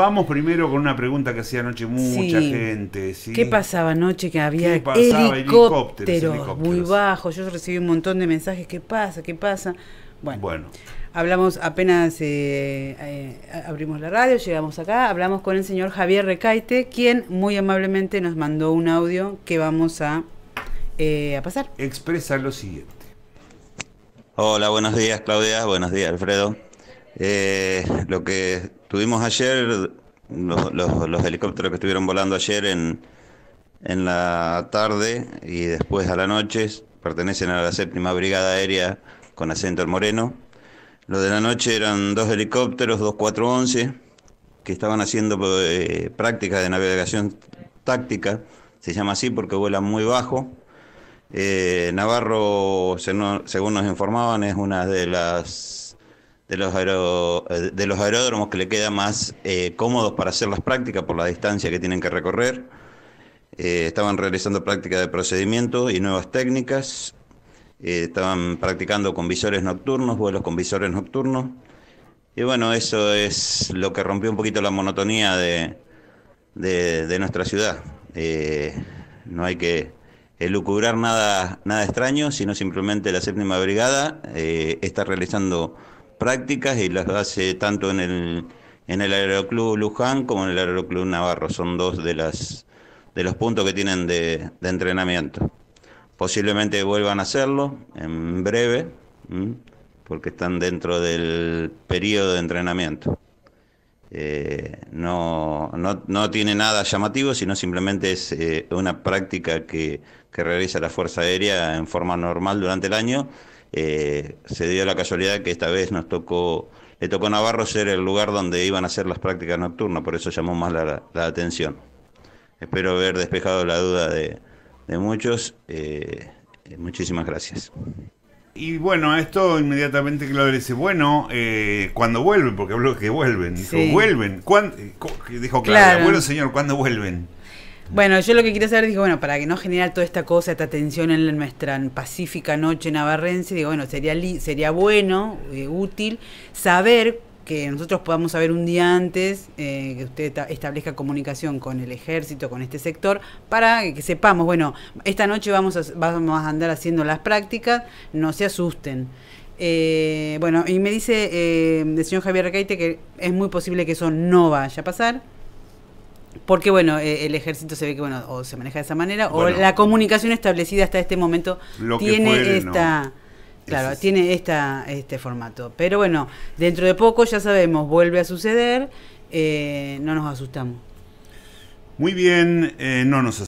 Vamos primero con una pregunta que hacía anoche mucha gente. ¿sí? ¿Qué pasaba anoche que había helicópteros, muy bajos? Yo recibí un montón de mensajes, ¿qué pasa? ¿Qué pasa? Bueno, bueno. hablamos apenas eh, eh, abrimos la radio, llegamos acá, hablamos con el señor Javier Recaite, quien muy amablemente nos mandó un audio que vamos a, eh, a pasar. Expresa lo siguiente. Hola, buenos días Claudia, buenos días Alfredo. Eh, lo que tuvimos ayer, los, helicópteros que estuvieron volando ayer en, la tarde y después a la noche, pertenecen a la séptima brigada aérea con acento moreno. Lo de la noche eran dos helicópteros, dos que estaban haciendo eh, prácticas de navegación táctica, se llama así porque vuelan muy bajo. Eh, Navarro, según nos informaban, es una de las de los, eh, de los aeródromos que le queda más eh, cómodos para hacer las prácticas por la distancia que tienen que recorrer. Eh, estaban realizando prácticas de procedimiento y nuevas técnicas. estaban practicando con visores nocturnos, vuelos con visores nocturnos. Y bueno, eso es lo que rompió un poquito la monotonía de, nuestra ciudad. no hay que elucubrar nada, nada extraño, sino simplemente la séptima brigada está realizando prácticas y las hace tanto en el, en el Aeroclub Luján como en el Aeroclub Navarro. Son dos de, las, de los puntos que tienen de, de entrenamiento. Posiblemente vuelvan a hacerlo en breve, porque están dentro del periodo de entrenamiento. Eh, no, tiene nada llamativo, sino simplemente es eh, una práctica que, que realiza la Fuerza Aérea en forma normal durante el año eh, se dio la casualidad que esta vez nos tocó, le tocó Navarro ser el lugar donde iban a hacer las prácticas nocturnas, por eso llamó más la, atención. Espero haber despejado la duda de, muchos. Eh, muchísimas gracias. Y bueno, esto inmediatamente Claudio dice, bueno, eh, cuando vuelven, porque habló que vuelven, dijo, vuelven, ¿Cuándo? Eh, dijo claro. bueno señor, ¿cuándo vuelven? Bueno, yo lo que quería saber, digo, bueno, para que no generar toda esta cosa, esta tensión en nuestra pacífica noche navarrense, digo, bueno, sería, sería bueno, eh, útil, saber que nosotros podamos saber un día antes eh, que usted establezca comunicación con el ejército, con este sector, para que sepamos, bueno, esta noche vamos a, vamos a andar haciendo las prácticas, no se asusten. Eh, bueno, y me dice el señor Javier Recaite que es muy posible que eso no vaya a pasar porque bueno, eh, el ejército se ve que bueno, o se maneja de esa manera, o la comunicación establecida hasta este momento tiene esta... Claro, tiene esta, este formato. Pero bueno, dentro de poco ya sabemos, vuelve a suceder, eh, no nos asustamos. Muy bien, eh, no nos asustamos.